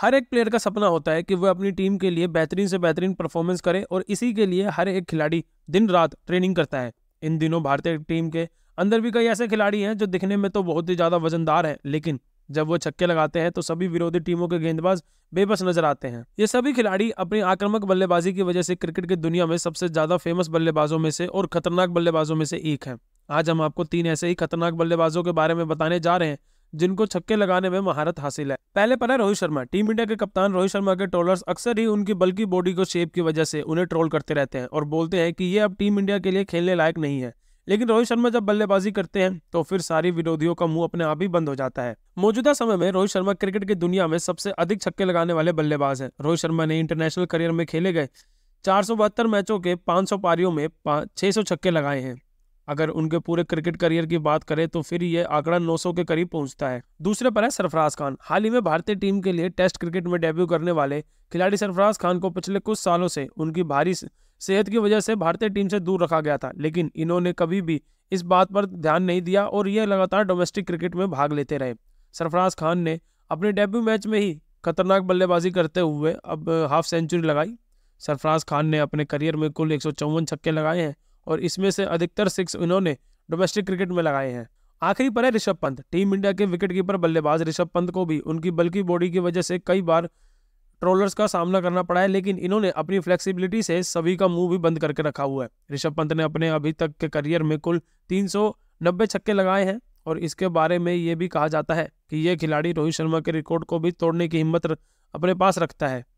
हर एक प्लेयर का सपना होता है कि वह अपनी टीम के लिए बेहतरीन से बेहतरीन परफॉर्मेंस करे और इसी के लिए हर एक खिलाड़ी दिन रात ट्रेनिंग करता है इन दिनों भारतीय टीम के अंदर भी कई ऐसे खिलाड़ी हैं जो दिखने में तो बहुत ही ज़्यादा वजनदार हैं लेकिन जब वो छक्के लगाते हैं तो सभी विरोधी टीमों के गेंदबाज बेबस नजर आते हैं ये सभी खिलाड़ी अपनी आक्रामक बल्लेबाजी की वजह से क्रिकेट की दुनिया में सबसे ज़्यादा फेमस बल्लेबाजों में से और खतरनाक बल्लेबाजों में से एक है आज हम आपको तीन ऐसे ही खतरनाक बल्लेबाजों के बारे में बताने जा रहे हैं जिनको छक्के लगाने में महारत हासिल है पहले पर है रोहित शर्मा टीम इंडिया के कप्तान रोहित शर्मा के ट्रोलर्स अक्सर ही उनकी बल्कि बॉडी को शेप की वजह से उन्हें ट्रोल करते रहते हैं और बोलते हैं कि ये अब टीम इंडिया के लिए खेलने लायक नहीं है लेकिन रोहित शर्मा जब बल्लेबाजी करते हैं तो फिर सारी विरोधियों का मुंह अपने आप ही बंद हो जाता है मौजूदा समय में रोहित शर्मा क्रिकेट की दुनिया में सबसे अधिक छक्के लगाने वाले बल्लेबाज हैं रोहित शर्मा ने इंटरनेशनल करियर में खेले गए चार मैचों के 500 पारियों में छह छक्के लगाए हैं अगर उनके पूरे क्रिकेट करियर की बात करें तो फिर ये आंकड़ा 900 के करीब पहुंचता है दूसरे पर है सरफराज खान हाल ही में भारतीय टीम के लिए टेस्ट क्रिकेट में डेब्यू करने वाले खिलाड़ी सरफराज खान को पिछले कुछ सालों से उनकी भारी सेहत की वजह से भारतीय टीम से दूर रखा गया था लेकिन इन्होंने कभी भी इस बात पर ध्यान नहीं दिया और ये लगातार डोमेस्टिक क्रिकेट में भाग लेते रहे सरफराज खान ने अपने डेब्यू मैच में ही खतरनाक बल्लेबाजी करते हुए अब हाफ सेंचुरी लगाई सरफराज खान ने अपने करियर में कुल एक छक्के लगाए हैं और इसमें से अधिकतर सिक्स इन्होंने डोमेस्टिक क्रिकेट में लगाए हैं आखिरी पर है ऋषभ पंत टीम इंडिया के विकेटकीपर बल्लेबाज ऋषभ पंत को भी उनकी बल्कि बॉडी की वजह से कई बार ट्रोलर्स का सामना करना पड़ा है लेकिन इन्होंने अपनी फ्लेक्सिबिलिटी से सभी का मुंह भी बंद करके रखा हुआ है ऋषभ पंत ने अपने अभी तक के करियर में कुल तीन छक्के लगाए हैं और इसके बारे में ये भी कहा जाता है कि ये खिलाड़ी रोहित शर्मा के रिकॉर्ड को भी तोड़ने की हिम्मत अपने पास रखता है